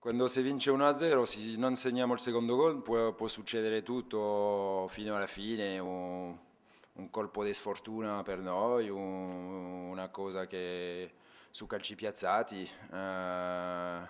Quando si vince 1-0, se non segniamo il secondo gol, può, può succedere tutto fino alla fine, un, un colpo di sfortuna per noi, un, una cosa che su calci piazzati. Il eh,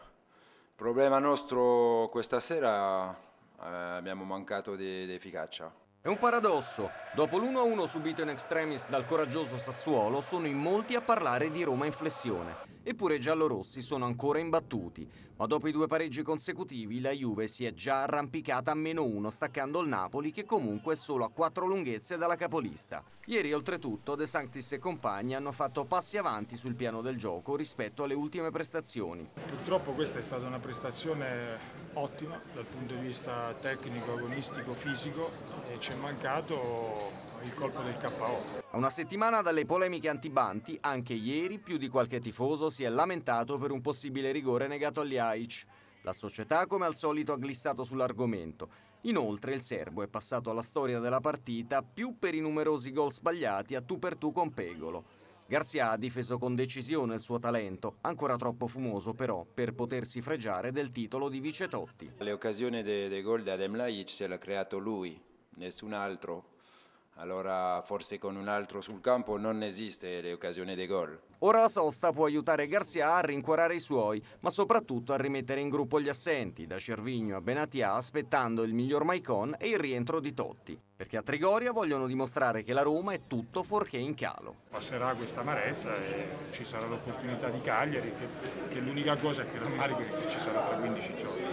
problema nostro questa sera eh, abbiamo mancato di, di efficacia. È un paradosso. Dopo l'1-1 subito in extremis dal coraggioso Sassuolo, sono in molti a parlare di Roma in flessione. Eppure i giallorossi sono ancora imbattuti, ma dopo i due pareggi consecutivi la Juve si è già arrampicata a meno uno, staccando il Napoli che comunque è solo a quattro lunghezze dalla capolista. Ieri oltretutto De Sanctis e compagni hanno fatto passi avanti sul piano del gioco rispetto alle ultime prestazioni. Purtroppo questa è stata una prestazione ottima dal punto di vista tecnico, agonistico, fisico e ci è mancato il colpo del KO. A una settimana dalle polemiche antibanti, anche ieri più di qualche tifoso si è lamentato per un possibile rigore negato agli AIC. La società, come al solito, ha glissato sull'argomento. Inoltre il serbo è passato alla storia della partita più per i numerosi gol sbagliati a tu per tu con Pegolo. Garcia ha difeso con decisione il suo talento, ancora troppo fumoso però per potersi fregiare del titolo di vice Totti. occasioni dei de gol di Adem Lajic se l'ha creato lui, nessun altro allora forse con un altro sul campo non esiste l'occasione dei gol. Ora la sosta può aiutare Garcia a rincuorare i suoi, ma soprattutto a rimettere in gruppo gli assenti, da Cervigno a Benatia aspettando il miglior Maicon e il rientro di Totti, perché a Trigoria vogliono dimostrare che la Roma è tutto fuorché in calo. Passerà questa amarezza e ci sarà l'opportunità di Cagliari, che, che l'unica cosa è che rammarico è che ci sarà tra 15 giorni.